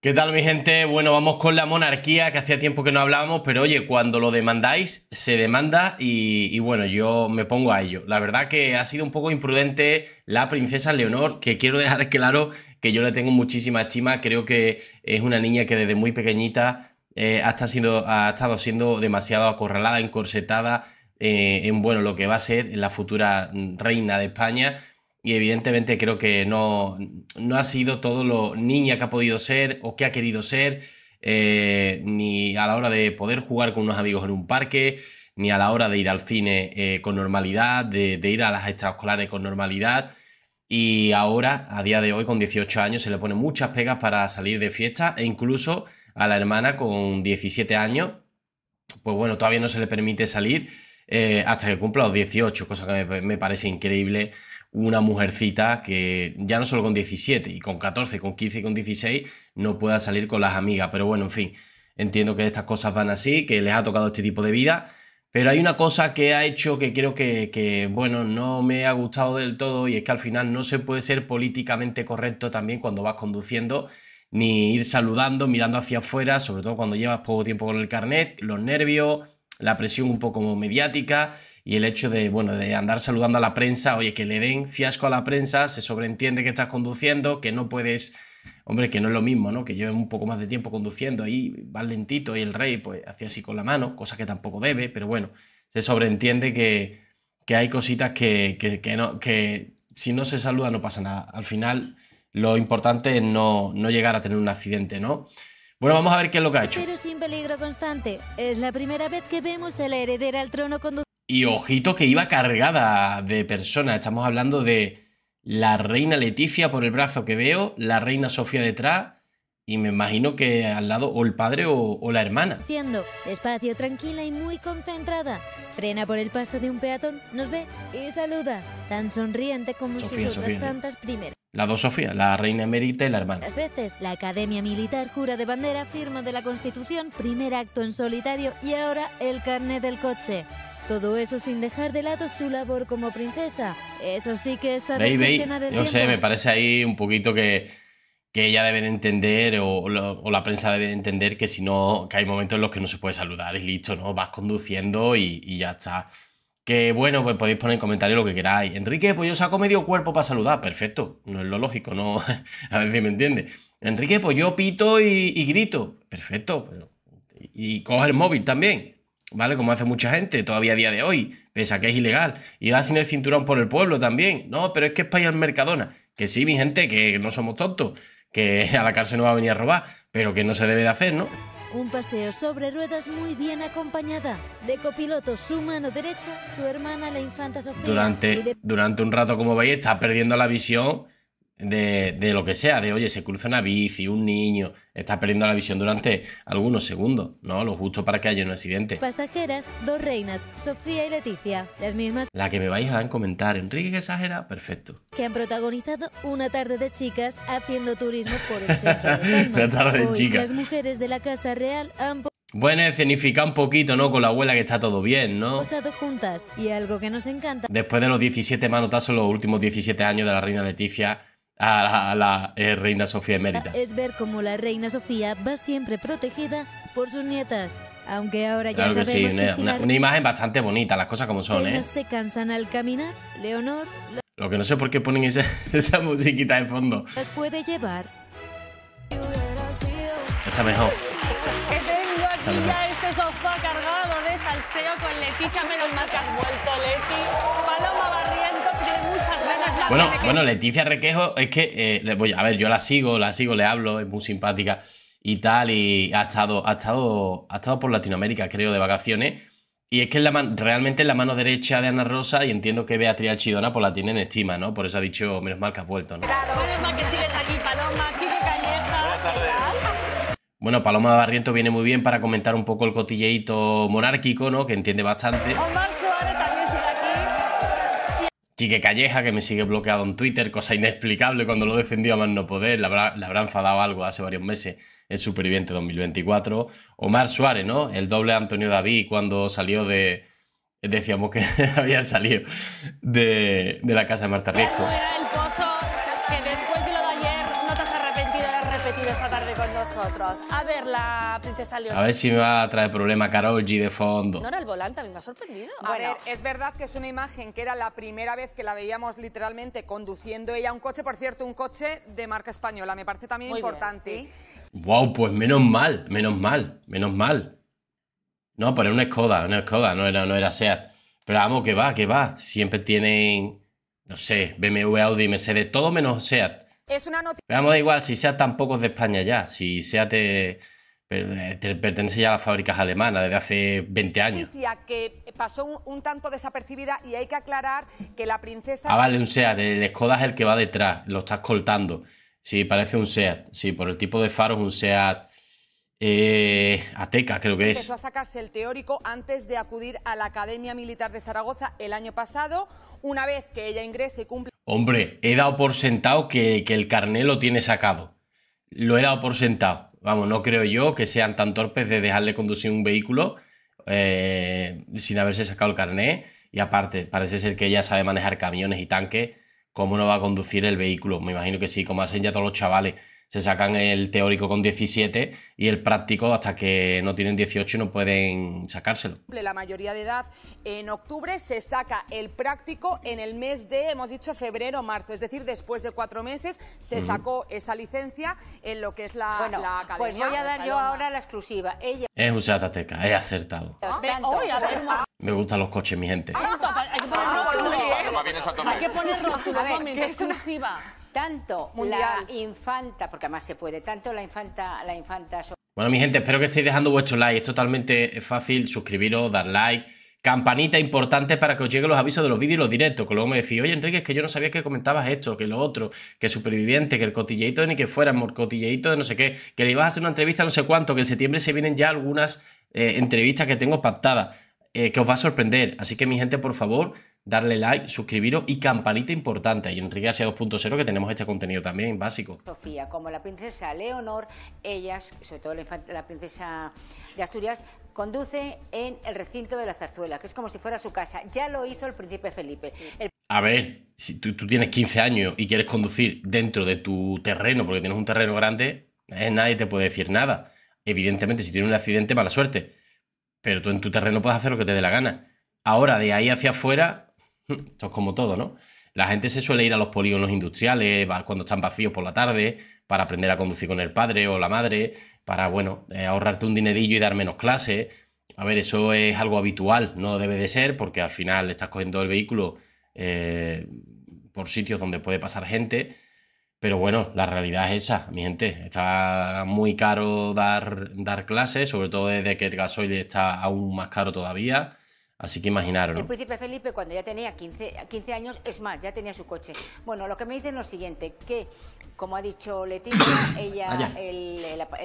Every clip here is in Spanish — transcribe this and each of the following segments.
¿Qué tal mi gente? Bueno, vamos con la monarquía, que hacía tiempo que no hablábamos, pero oye, cuando lo demandáis, se demanda y, bueno, yo me pongo a ello. La verdad que ha sido un poco imprudente la princesa Leonor, que quiero dejar claro que yo le tengo muchísima estima, creo que es una niña que desde muy pequeñita eh, ha, estado siendo, demasiado acorralada, encorsetada, eh, en bueno, lo que va a ser la futura mm, reina de España y evidentemente creo que no, no ha sido todo lo niña que ha podido ser o que ha querido ser, eh, ni a la hora de poder jugar con unos amigos en un parque, ni a la hora de ir al cine eh, con normalidad, de, ir a las extraescolares con normalidad. Y ahora, a día de hoy, con 18 años, se le pone muchas pegas para salir de fiesta e incluso a la hermana con 17 años, pues bueno, todavía no se le permite salir eh, hasta que cumpla los 18, cosa que me parece increíble una mujercita que ya no solo con 17 y con 14, con 15 y con 16 no pueda salir con las amigas. Pero bueno, en fin, entiendo que estas cosas van así, que les ha tocado este tipo de vida. Pero hay una cosa que ha hecho que creo que, bueno, no me ha gustado del todo y es que al final no se puede ser políticamente correcto también cuando vas conduciendo, ni ir saludando, mirando hacia afuera, sobre todo cuando llevas poco tiempo con el carnet, los nervios, la presión un poco mediática y el hecho de, bueno, de andar saludando a la prensa, oye, que le den fiasco a la prensa, se sobreentiende que estás conduciendo, que no puedes, hombre, que no es lo mismo, ¿no? Que lleve un poco más de tiempo conduciendo, y va lentito y el rey pues hacía así con la mano, cosa que tampoco debe, pero bueno, se sobreentiende que, hay cositas que, que, no, que si no se saluda no pasa nada. Al final lo importante es no, no llegar a tener un accidente, ¿no? Bueno, vamos a ver qué es lo que ha hecho. Pero sin peligro constante. Es la primera vez que vemos a la heredera al trono conducir. Y ojito que iba cargada de personas. Estamos hablando de la reina Leticia por el brazo que veo, la reina Sofía detrás y me imagino que al lado o el padre o, la hermana. Siendo espacio, tranquila y muy concentrada. Frena por el paso de un peatón, nos ve y saluda, tan sonriente como Sofía, sus otras tantas primeras. La dos Sofía, la reina emérita y la hermana. Las veces, la Academia Militar jura de bandera, firma de la Constitución, primer acto en solitario y ahora el carnet del coche. Todo eso sin dejar de lado su labor como princesa. Eso sí que es saber Yo sé, me parece ahí un poquito que, que ella debe entender o, o, la prensa debe entender que si no, que hay momentos en los que no se puede saludar Es listo, ¿no? Vas conduciendo y, y ya está. Que bueno, pues podéis poner en comentarios lo que queráis. Enrique, pues yo saco medio cuerpo para saludar. Perfecto, no es lo lógico, no. a ver si me entiende. Enrique, pues yo pito y, grito. Perfecto, y, coge el móvil también. ¿vale? Como hace mucha gente todavía a día de hoy, pese que es ilegal. Y va sin el cinturón por el pueblo también. No, pero es que es para ir al Mercadona. Que sí, mi gente, que no somos tontos, que a la cárcel no va a venir a robar, pero que no se debe de hacer, ¿no? Un paseo sobre ruedas muy bien acompañada. De copiloto su mano derecha, su hermana la infanta Sofía. Durante, durante un rato, como veis, está perdiendo la visión de, lo que sea, de oye, se cruza una bici, un niño, está perdiendo la visión durante algunos segundos, ¿no? Lo justo para que haya un accidente. Pasajeras, dos reinas, Sofía y Leticia, las mismas. La que me vais a dar comentar, Enrique que exagera, perfecto. Que han protagonizado una tarde de chicas haciendo turismo por Una tarde de chicas. Las mujeres de la Casa Real Bueno, escenifica un poquito, ¿no? Con la abuela que está todo bien, ¿no? juntas y algo que nos encanta. Después de los 17 manotazos, los últimos 17 años de la reina Leticia, a la, eh, reina Sofía emérita. Es ver cómo la reina Sofía va siempre protegida por sus nietas. Aunque ahora ya sabemos una, que una, imagen bastante bonita, las cosas como son, ¿eh? se cansan al caminar, Leonor. Lo que no sé por qué ponen esa, musiquita de fondo. puede llevar. Está mejor. Que tengo aquí ya este sofá cargado de salseo con Leticia, menos mal que has vuelto, Leti. Paloma bueno, bueno, Leticia Requejo es que, eh, voy, a ver, yo la sigo, la sigo, le hablo, es muy simpática y tal, y ha estado, ha ha estado por Latinoamérica, creo, de vacaciones. Y es que la realmente es la mano derecha de Ana Rosa y entiendo que Beatriz Archidona por pues, la tiene en estima, ¿no? Por eso ha dicho, menos mal que has vuelto, ¿no? Bueno, Paloma Barriento viene muy bien para comentar un poco el cotilleito monárquico, ¿no? Que entiende bastante. Quique Calleja, que me sigue bloqueado en Twitter, cosa inexplicable cuando lo defendió a más no poder, le habrá, enfadado algo hace varios meses el Superviviente 2024. Omar Suárez, ¿no? El doble Antonio David cuando salió de... Decíamos que había salido de, de la casa de Marta Riesco. A ver, la princesa Leonor. A ver si me va a traer problema Karol G de fondo. No era el volante, a mí me ha sorprendido. A ver, es verdad que es una imagen que era la primera vez que la veíamos literalmente conduciendo ella un coche, por cierto, un coche de marca española, me parece también importante. Wow, pues menos mal, menos mal, menos mal. No, pero era una Skoda, una Skoda, no era, no era Seat. Pero vamos, que va, que va. Siempre tienen, no sé, BMW, Audi, Mercedes, todo menos Seat. Es una noticia. veamos da igual si sea tampoco es de España ya, si sea Te pertenece ya a las fábricas alemanas desde hace 20 años. noticia Que pasó un, tanto desapercibida y hay que aclarar que la princesa. Ah, vale, un SEAT. El Skoda es el que va detrás, lo está escoltando. Sí, parece un SEAT. Sí, por el tipo de faros, un SEAT. Eh, Ateca, creo que es. Empezó a sacarse el teórico antes de acudir a la Academia Militar de Zaragoza el año pasado. Una vez que ella ingrese y cumple. Hombre, he dado por sentado que, el carné lo tiene sacado. Lo he dado por sentado. Vamos, no creo yo que sean tan torpes de dejarle conducir un vehículo eh, sin haberse sacado el carné. Y aparte, parece ser que ella sabe manejar camiones y tanques. ¿Cómo no va a conducir el vehículo? Me imagino que sí, como hacen ya todos los chavales se sacan el teórico con 17 y el práctico hasta que no tienen 18 no pueden sacárselo. La mayoría de edad en octubre se saca el práctico en el mes de, hemos dicho, febrero, marzo, es decir, después de cuatro meses se sacó esa licencia en lo que es la, bueno, la academia. Pues voy a dar yo ahora la exclusiva. Es un Seatateca, he acertado. Pues, ah. Me gustan los coches, mi gente. Hay que poner ah, Hay exclusiva tanto la infanta, porque además se puede, tanto la infanta, la infanta. Bueno, mi gente, espero que estéis dejando vuestro like. Es totalmente eh, fácil suscribiros, dar like. Campanita importante para que os lleguen los avisos de los vídeos y los directos. Que luego me decís, oye Enrique, es que yo no sabía que comentabas esto, que lo otro, que superviviente, que el cotilleito de ni que fuera cotilleito de no sé qué, que le ibas a hacer una entrevista no sé cuánto, que en septiembre se vienen ya algunas eh, entrevistas que tengo pactadas, eh, que os va a sorprender. Así que, mi gente, por favor, darle like, suscribiros y campanita importante. Y Enrique Asia 2.0 que tenemos este contenido también básico. Sofía, como la princesa Leonor, ellas, sobre todo la, princesa de Asturias, conduce en el recinto de la zarzuela, que es como si fuera su casa. Ya lo hizo el príncipe Felipe. A ver, si tú, tienes 15 años y quieres conducir dentro de tu terreno, porque tienes un terreno grande, eh, nadie te puede decir nada. Evidentemente, si tienes un accidente, mala suerte. Pero tú en tu terreno puedes hacer lo que te dé la gana. Ahora, de ahí hacia afuera, esto es como todo, ¿no? La gente se suele ir a los polígonos industriales cuando están vacíos por la tarde para aprender a conducir con el padre o la madre, para, bueno, eh, ahorrarte un dinerillo y dar menos clases. A ver, eso es algo habitual, no debe de ser porque al final estás cogiendo el vehículo eh, por sitios donde puede pasar gente. Pero bueno, la realidad es esa, mi gente. Está muy caro dar, dar clases, sobre todo desde que el gasoil está aún más caro todavía. Así que imaginaron. El príncipe Felipe, cuando ya tenía 15, 15 años, es más, ya tenía su coche. Bueno, lo que me dicen es lo siguiente, que como ha dicho Leticia, ella ah,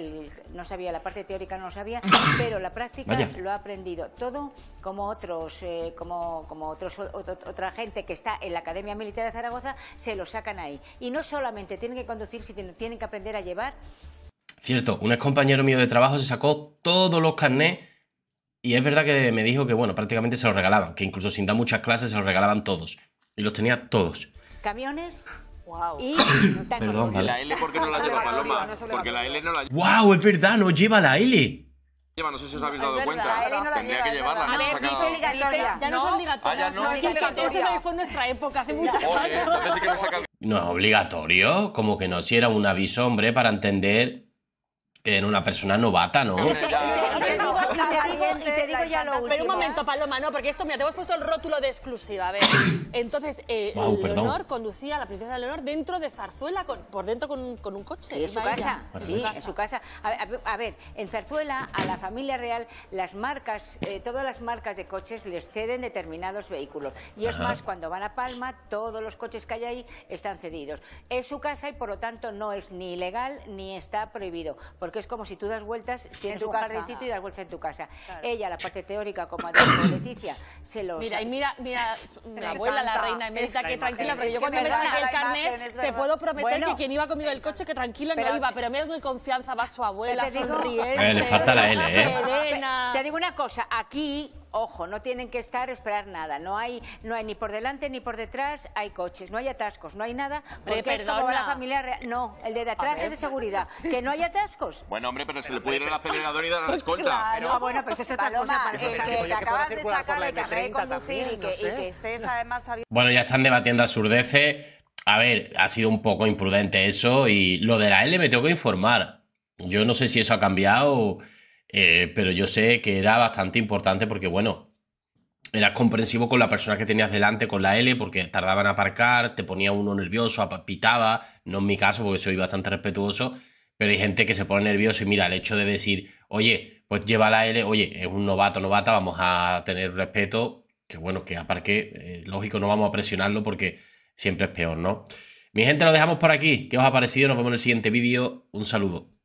no sabía, la parte teórica no sabía, pero la práctica lo ha aprendido todo, como otros, eh, como, como otros, otra gente que está en la Academia Militar de Zaragoza, se lo sacan ahí. Y no solamente tienen que conducir, sino tienen que aprender a llevar. Cierto, un ex compañero mío de trabajo se sacó todos los carnets y es verdad que me dijo que, bueno, prácticamente se los regalaban, que incluso sin dar muchas clases se los regalaban todos. Y los tenía todos. Camiones. Wow. Y Perdón, ¿vale? la L porque no la lleva Paloma? No porque la L no la lleva. ¡Wow! Es verdad, no lleva la L. Lleva, no sé si os habéis dado cuenta. La Tendría que llevarla. No, ver, es obligatoria. Ya no es obligatoria. Ah, no, es obligatoria. fue nuestra época, hace muchos años. No es obligatorio, como que no, si era un aviso, hombre, para entender que era una persona novata, ¿no? Ya, ya y te digo ya lo último. Pero un momento, ¿eh? Paloma, no, porque esto, mira, te hemos puesto el rótulo de exclusiva. A ver, entonces, eh, Leonor conducía a la princesa Leonor dentro de Zarzuela, por dentro con, un coche. en su casa. Sí, en su casa. A ver, en Zarzuela, a la familia real, las marcas, eh, todas las marcas de coches les ceden determinados vehículos. Y es más, cuando van a Palma, todos los coches que hay ahí están cedidos. Es su casa y, por lo tanto, no es ni ilegal ni está prohibido. Porque es como si tú das vueltas, tienes tu carretito y das vueltas en tu casa casa. Ella, la parte teórica, como ha dicho Leticia, se los... Mira, y mira, mira mi abuela, la reina emérita, que tranquila, pero yo cuando me saqué el carnet, te puedo prometer que quien iba conmigo del coche, que tranquila no iba, pero me da muy confianza, va su abuela, sonriente. le falta la L, ¿eh? Te digo una cosa, aquí Ojo, no tienen que estar, esperar nada. No hay, no hay ni por delante ni por detrás, hay coches, no hay atascos, no hay nada. Porque es como la familia real. No, el de, detrás atrás es de seguridad. Que no hay atascos. Bueno, hombre, pero, si le puede ir al acelerador y dar la pues escolta. No, bueno, pero eso es otra cosa. Que, que, te acabas de sacar la de conducir y, que, no y que estés además abierto. Bueno, ya están debatiendo a Surdece. A ver, ha sido un poco imprudente eso y lo de la L me tengo que informar. Yo no sé si eso ha cambiado. O eh, pero yo sé que era bastante importante porque, bueno, eras comprensivo con la persona que tenías delante, con la L, porque tardaban a aparcar, te ponía uno nervioso, pitaba, no en mi caso, porque soy bastante respetuoso, pero hay gente que se pone nervioso y mira, el hecho de decir, oye, pues lleva la L, oye, es un novato, novata, vamos a tener respeto, que bueno, que aparqué, eh, lógico, no vamos a presionarlo porque siempre es peor, ¿no? Mi gente, lo dejamos por aquí. ¿Qué os ha parecido? Nos vemos en el siguiente vídeo. Un saludo.